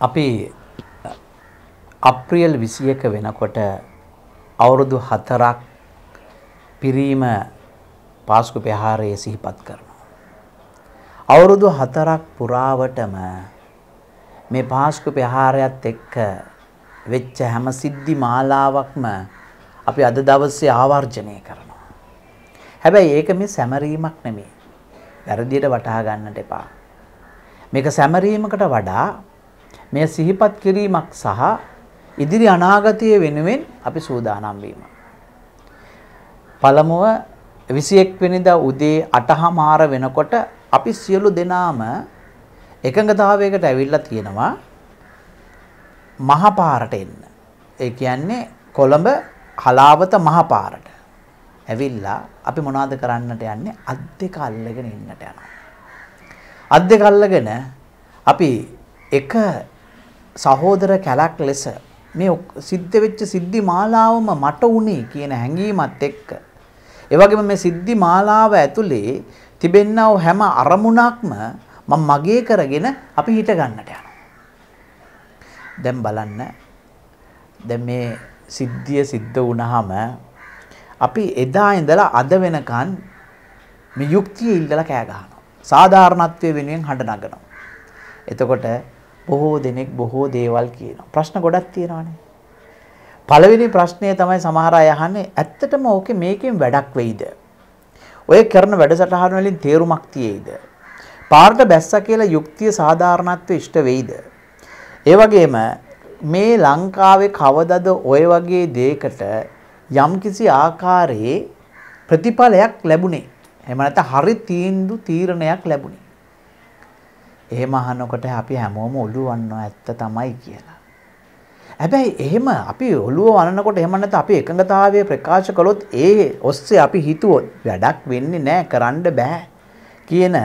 අපි අප්‍රේල් 21 වෙනකොට අවුරුදු 4ක් පිරීම පාස්කු විහාරයේ සිහිපත් කරනවා. අවුරුදු 4ක් පුරාවටම මේ පාස්කු විහාරයත් එක්ක වෙච්ච හැම සිද්ධි මාලාවක්ම අපි අද දවසේ ආවර්ජනය කරනවා. හැබැයි ඒක මේ සැමරීමක් නෙමෙයි. වැරදියට වටහා ගන්නට එපා. මේක සැමරීමකට වඩා මේ සිහිපත් කිරීමක් සහ ඉදිරි අනාගතය වෙනුවෙන් අපි සූදානම් වීම. පළමුව 21 වෙනිදා උදේ 8:00 වෙනකොට අපි සියලු දෙනාම එකඟතාවයකට ඇවිල්ලා තියෙනවා මහපාරට එන්න. ඒ කියන්නේ කොළඹ හලාවත මහපාරට. ඇවිල්ලා අපි මොනවද කරන්නට යන්නේ අත් දෙක අල්ලගෙන ඉන්නට යනවා. අත් දෙක අල්ලගෙන අපි එක සහෝදර කැලක් ලෙස මේ සිද්ධ වෙච්ච සිද්ධි මාලාවම මට උනේ කියන හැඟීමත් එක්ක ඒ වගේම මේ සිද්ධි මාලාව ඇතුලේ තිබෙනා වූ හැම අරමුණක්ම මම මගේ කරගෙන අපි හිට ගන්නට යනවා. දැන් බලන්න. දැන් මේ සිද්ධිය සිද්ධ වුණාම අපි එදා ඉඳලා අද වෙනකන් මේ යුක්තිය ඉල්ලලා කෑ ගහනවා. සාධාරණත්වය වෙනුවෙන් හඬ නගනවා. එතකොට බොහෝ දෙනෙක් බොහෝ දේවල් කියනවා. ප්‍රශ්න ගොඩක් තියෙනවානේ. පළවෙනි ප්‍රශ්නය තමයි සමහර අය අහන්නේ ඇත්තටම ඕකේ මේකෙන් වැඩක් වෙයිද? ඔය කරන වැඩසටහන් වලින් තේරුමක් තියේද? පාරට බැස්සා කියලා යුක්තිය සාධාරණත්වයේ ඉෂ්ට වෙයිද? ඒ වගේම මේ ලංකාවේ කවදද ඔය වගේ දෙයකට යම්කිසි ආකාරයේ ප්‍රතිඵලයක් ලැබුණේ. එහෙම නැත්නම් හරි තීන්දුව තීරණයක් ලැබුණේ. එහෙම අහනකොට අපි හැමෝම ඔළුව වන්නෝ ඇත්ත තමයි කියලා. හැබැයි එහෙම අපි ඔළුව වන්නකොට එහෙම නැත්නම් අපි එකඟතාවය ප්‍රකාශ කළොත් ඒ ඔස්සේ අපි හිතුවොත් වැඩක් වෙන්නේ නැහැ කරන්න බෑ කියන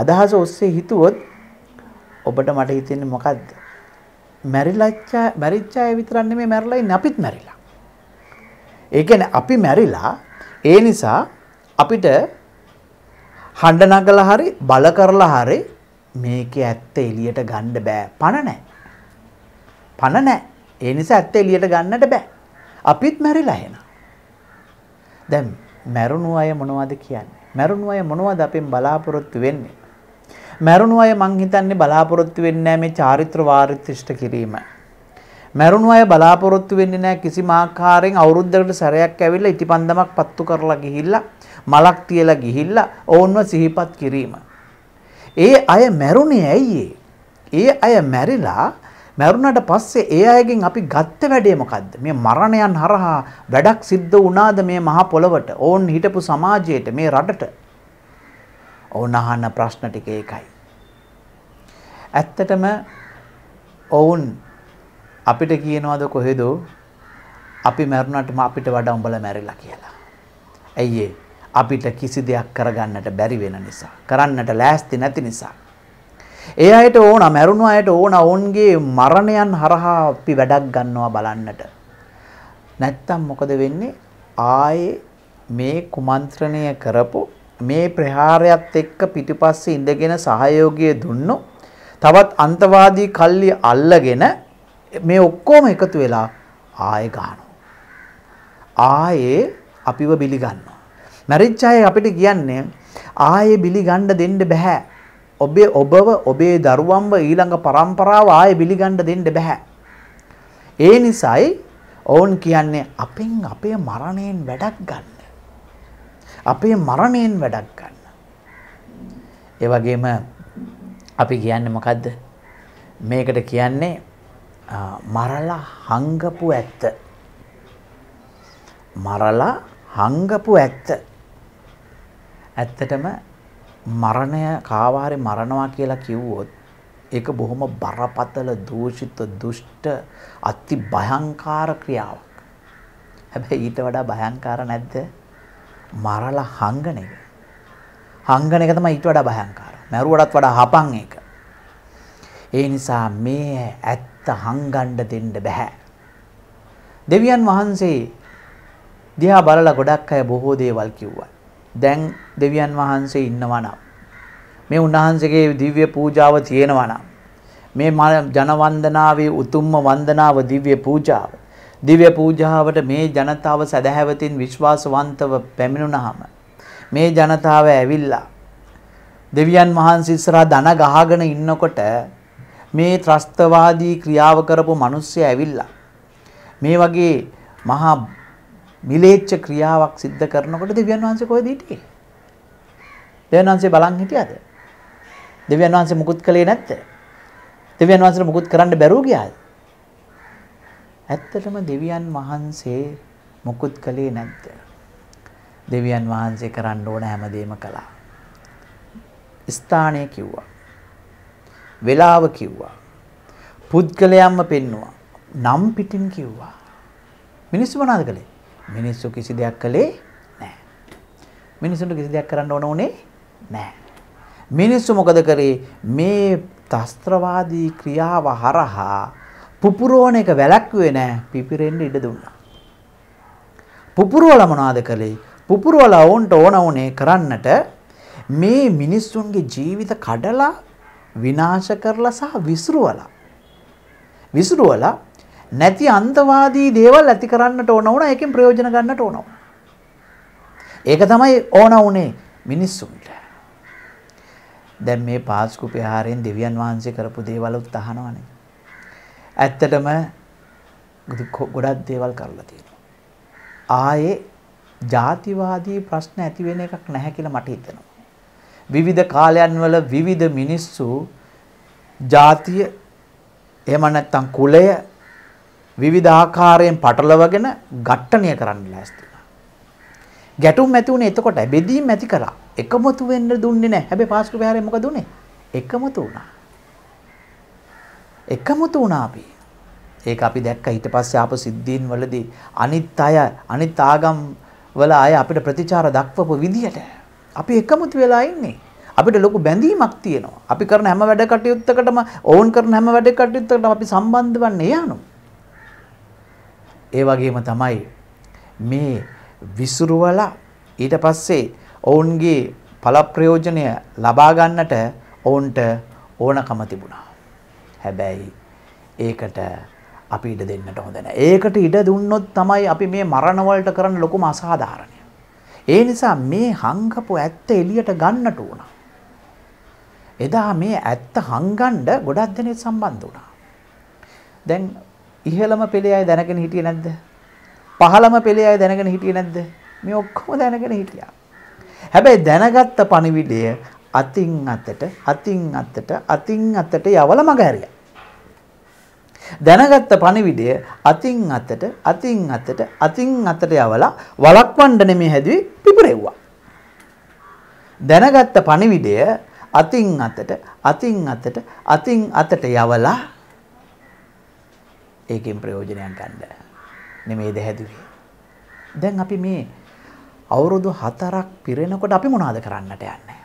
අදහස ඔස්සේ හිතුවොත් ඔබට මට හිතෙන්නේ මොකද්ද? මැරිලච්චා මැරිච්ච අය විතරක් නෙමෙයි මැරිලා ඉන්නේ අපිත් මැරිලා. ඒ කියන්නේ අපි මැරිලා ඒ නිසා අපිට හඬ නගලා හරි බල කරලා හරි මේක ඇත්ත එලියට ගණ්ඩ බෑ පණ නෑ. පණ නෑ ඒ නිසා ඇත්ත එලියට ගන්නට බෑ. අපිත් මැරිලා හෙන. දැන් මැරුණු අය මොනවද කියන්නේ? මැරුණු අය මොනවද අපෙන් බලාපොරොත්තු වෙන්නේ? මැරුණු අය මං හිතන්නේ බලාපොරොත්තු වෙන්නේ නැහැ මේ චාරිත්‍ර වාරිත්‍රිෂ්ඨ කිරීම. මැරුණු අය බලාපොරොත්තු වෙන්නේ නැහැ කිසිම ආකාරයෙන් අවුරුද්දකට සැරයක් ඇවිල්ලා ඉටිපන්දමක් පත්තු කරලා ගිහිල්ලා මලක් තියලා ගිහිල්ලා ඕන්ව සිහිපත් කිරීම. ඒ අය මැරුණේ ඇයි ඒ අය මැරිලා මැරුණට පස්සේ ඒ අයගෙන් අපි ගත්ත වැඩේ මොකද්ද? මේ මරණයන් හරහා වැඩක් සිද්ධ වුණාද මේ මහා පොළවට? ඕන් හිටපු සමාජයට, මේ රටට? ඕන අහන ප්‍රශ්න ටික ඒකයි. ඇත්තටම ඔවුන් අපිට කියනවාද කොහෙද? අපි මැරුණාට අපිට වඩා උඹලා මැරිලා කියලා. ඇයි ඒ? අපිට කිසි දෙයක් කරගන්නට බැරි වෙන නිසා කරන්නට ලෑස්ති නැති නිසා ඒ අයට ඕන මැරුණු අයට ඕන ඔවුන්ගේ මරණයන් හරහා අපි වැඩක් ගන්නවා බලන්නට නැත්තම් මොකද වෙන්නේ ආයේ මේ කුමන්ත්‍රණය කරපු මේ ප්‍රහාරයත් එක්ක පිටිපස්සේ ඉඳගෙන සහයෝගය දුන්නු තවත් අන්තවාදී කල්ලි අල්ලගෙන මේ ඔක්කොම එකතු වෙලා ආයේ ගන්නවා ආයේ අපිව බිලි ගන්නවා මැරිච්ච අය අපිට කියන්නේ ආයේ බිලි ගන්න දෙන්න බෑ. ඔබේ ඔබව ඔබේ දරුවන්ව ඊළඟ පරම්පරාව ආයේ බිලි ගන්න දෙන්න බෑ. ඒ නිසායි ඔවුන් කියන්නේ අපෙන් අපේ මරණයෙන් වැඩක් ගන්න. අපේ මරණයෙන් වැඩක් ගන්න. ඒ වගේම අපි කියන්නේ මොකද්ද? මේකට කියන්නේ මරලා හංගපු ඇත්ත. මරලා හංගපු ඇත්ත. ඇත්තටම මරණය කාවාරේ මරණවා කියලා කිව්වොත් ඒක බොහොම බරපතල දූෂිත දුෂ්ට අති භයංකාර ක්‍රියාවක්. හැබැයි ඊට වඩා භයංකාර නැද්ද? මරලා හංගන එක. හංගන එක තමයි ඊට වඩා භයංකාර. මරුවටත් වඩා හපන් ඒක. ඒ නිසා මේ ඇත්ත හංගන්න දෙන්න බෑ. දෙවියන් වහන්සේ දිහා බලලා ගොඩක් අය බොහෝ දේවල් කිව්වා. දැන් දෙවියන් වහන්සේ ඉන්නවා නම් මේ උන්වහන්සේගේ දිව්‍ය පූජාව තියෙනවා නම් මේ ජන වන්දනාවේ උතුම්ම වන්දනාව දිව්‍ය පූජාව දිව්‍ය පූජාවට මේ ජනතාව සදහැවතින් විශ්වාසවන්තව පැමිණුණාම මේ ජනතාව ඇවිල්ලා දෙවියන් වහන්සේ ඉස්සරහා දන ගහගෙන ඉන්නකොට මේ ත්‍රස්තවාදී ක්‍රියාව කරපු මිනිස්සු ඇවිල්ලා මේ වගේ මහා මිලේච්ඡ ක්‍රියාවක් සිද්ධ කරනකොට දෙවියන් වහන්සේ කොහෙද හිටියේ? දෙවියන් වහන්සේ බලන් හිටියද? දෙවියන් වහන්සේ මුකුත් කළේ නැත්ද? දෙවියන් වහන්සේට මුකුත් කරන්න බැරුව ගියාද? ඇත්තටම දෙවියන් වහන්සේ මුකුත් කළේ නැද්ද? දෙවියන් වහන්සේ කරන්න ඕන හැමදේම කළා. ස්ථානය කිව්වා. වේලාව කිව්වා. පුද්ගලයන්ම පෙන්නවා. නම් පිටින් කිව්වා. මිනිස්සු මොනවාද කළේ? මිනිස්සු කිසි දෙයක් කළේ නැහැ. මිනිසුන්ට කිසි දෙයක් කරන්න ඕන උනේ නැහැ. මිනිස්සු මොකද කරේ මේ තස්ත්‍රවාදී ක්‍රියාව හරහා පුපුරෝණ එක වැළැක්වුවේ නැහැ පිපිරෙන්න ඉඩ දුන්නා. පුපුරවල මොනවාද කළේ? පුපුරවල වොන්ට ඕන උනේ කරන්නට මේ මිනිස්සුන්ගේ ජීවිත කඩලා විනාශ කරලා සහ විසිරුවලා විසිරුවලා නැති අන්තවාදී දේවල් ඇති කරන්නට ඕන වුණා ඒකෙන් ප්‍රයෝජන ගන්නට ඕන ඒක තමයි ඕන වුණේ මිනිස්සුන්ට දැන් මේ පාස්කු ප්‍රහාරයෙන් දෙවියන් වහන්සේ කරපු දේවලුත් අහනවනේ ඇත්තටම ගොඩක් දේවල් කරලා තියෙනවා ආයේ ಜಾතිවාදී ප්‍රශ්න ඇති වෙන එකක් නැහැ කියලා මට හිතෙනවා විවිධ කාලයන් වල විවිධ මිනිස්සු ජාතිය එහෙම නැත්නම් කුලය විවිධාකාරයෙන් පටලවගෙන ඝට්ටණය කරන්න ලෑස්ති ගැටුම් ඇති උනේ එතකොට බෙදීම් ඇති කරා. එකමතු වෙන්න දුන්නේ නැහැ. හැබැයි පාස්කු විහාරේ මොකද උනේ? එකමතු වුණා. එකමතු වුණා අපි. ඒක අපි දැක්ක ඊට පස්සේ ආපු සිද්ධීන් වලදී අනිත් අය අනිත් ආගම් වල අය අපිට ප්‍රතිචාර දක්වපු විදියට අපි එකමුතු වෙලා ඉන්නේ. අපිට ලොකු බැඳීමක් තියෙනවා. අපි කරන හැම වැඩ කටයුත්තකටම ඕන් කරන හැම වැඩ කටයුත්තකටම අපි සම්බන්ධ වෙන්නේ යනවා. ඒ වගේම තමයි මේ විසුරුවලා ඊට පස්සේ ඔවුන්ගේ පළප්‍රයෝජනය ලබා ගන්නට ඔවුන්ට ඕනකම තිබුණා. හැබැයි ඒකට අපි ඉඩ දෙන්නට හොඳ නැහැ. ඒකට ඉඩ දුන්නොත් තමයි අපි මේ මරණ වලට කරන ලොකුම අසාධාරණය. ඒ නිසා මේ හංගපු ඇත්ත එළියට ගන්නට උන. එදා මේ ඇත්ත හංගන්න ගොඩක් දෙනෙක් සම්බන්ධ වුණා. දැන් ඉහළම පෙළේ අය දැනගෙන හිටියේ නැද්ද? පහළම පෙළේ අය දැනගෙන හිටියේ නැද්ද? මේ ඔක්කොම දැනගෙන හිටියා. හැබැයි දැනගත්ත පණිවිඩය අතින් අතට අතින් අතට අතින් අතට යවල මග හැරියා. දැනගත්ත පණිවිඩය අතින් අතට අතින් අතට අතින් අතට යවලා වලක්වන්න නෙමෙයි හැදුවේ පිපරෙව්වා. දැනගත්ත පණිවිඩය අතින් අතට අතින් අතට අතින් අතට යවලා ඒකෙන් ප්‍රයෝජනයක් ගන්න. නෙමෙයිද හැදුවේ. දැන් අපි මේ අවුරුදු 4ක් පිරෙනකොට අපි මොනවද කරන්නට යන්නේ?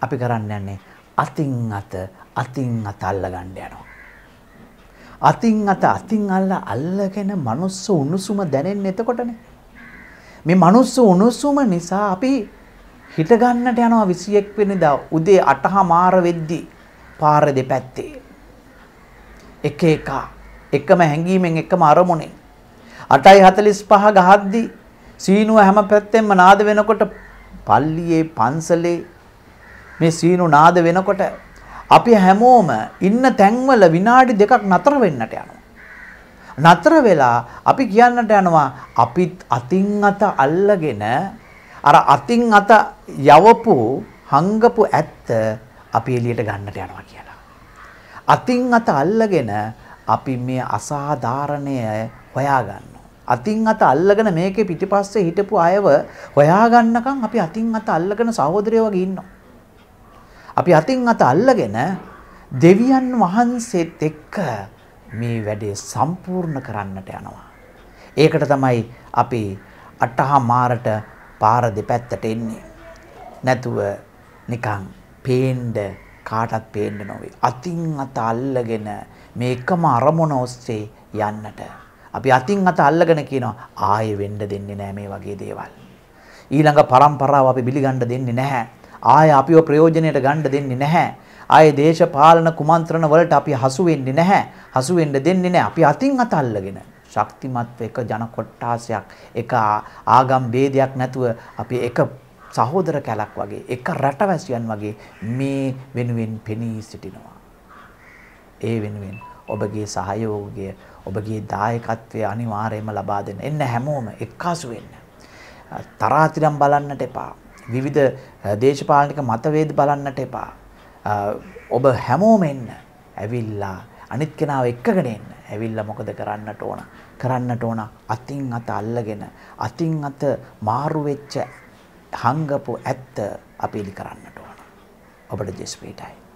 අපි කරන්න යන්නේ අතින් අත අතින් අත අල්ල ගන්න යනවා. අතින් අත අතින් අල්ල අල්ලගෙන මනුස්ස උණුසුම දැනෙන්නේ එතකොටනේ. මේ මනුස්ස උණුසුම නිසා අපි හිට ගන්නට යනවා 21 වෙනිදා උදේ 8:00 මාර වෙද්දි පාර දෙපැත්තේ එක එකා එකම හැඟීමෙන් එකම අරමුණෙන් 8:45 ගහද්දි සීනුව හැම පැත්තෙම නාද වෙනකොට පල්ලියේ පන්සලේ මේ සීනු නාද වෙනකොට අපි හැමෝම ඉන්න තැන්වල විනාඩි දෙකක් නතර වෙන්නට යනවා. නතර වෙලා අපි කියන්නට යනවා අපිත් අතින් අත අල්ලගෙන අර අතින් අත යවපු හංගපු ඇත්ත අපි එළියට ගන්නට යනවා කියලා. අතින් අත අල්ලගෙන අපි මේ අසාධාරණය හොයාගන්න. අතින් අත අල්ලගෙන මේකේ පිටිපස්සේ හිටපු අයව හොයාගන්නකම් අපි අතින් අත අල්ලගෙන සහෝදරයෝ වගේ ඉන්නවා. අපි අතින් අත අල්ලගෙන දෙවියන් වහන්සේත් එක්ක මේ වැඩේ සම්පූර්ණ කරන්නට යනවා. ඒකට තමයි අපි අටහා මාරට පාර දෙපැත්තට එන්නේ. නැතුව නිකන් පේන්න කාටත් පේන්න නොවේ. අතින් අත අල්ලගෙන මේ එකම අරමුණ ඔස්සේ යන්නට. අපි අතින් අත අල්ලගෙන කියනවා ආයෙ වෙන්න දෙන්නේ නැහැ මේ වගේ දේවල්. ඊළඟ પરම්පරාව අපි බිලිගන්න දෙන්නේ නැහැ. ආයෙ අපිව ප්‍රයෝජනෙට ගන්න දෙන්නේ නැහැ. ආයේ දේශපාලන කුමන්ත්‍රණ වලට අපි හසු වෙන්නේ නැහැ. හසු වෙන්න දෙන්නේ නැහැ. අපි අතින් අත අල්ලගෙන ශක්තිමත් එක ජන කොට්ටාසයක් එක ආගම් ભેදයක් නැතුව අපි එක සහෝදර කැලක් වගේ එක රටවැසියන් වගේ මේ වෙනුවෙන් පෙනී සිටිනවා. ඒ වෙනුවෙන් ඔබගේ සහයෝගය ඔබගේ දායකත්වය අනිවාර්යයෙන්ම ලබා දෙන්න. එන්න හැමෝම එක්කාසු වෙන්න. තරාතිරම් බලන්නට එපා. විවිධ දේශපාලනික මතවේද බලන්නට එපා. ඔබ හැමෝම එන්න. ඇවිල්ලා අනිත් කෙනාව එක්කගෙන එන්න. ඇවිල්ලා මොකද කරන්නට ඕන? කරන්නට ඕන අතින් අත අල්ලගෙන අතින් අත මාරු වෙච්ච හංගපු ඇත්ත අපි එලි කරන්නට ඕන. ඔබට ජෙස් පීටයි.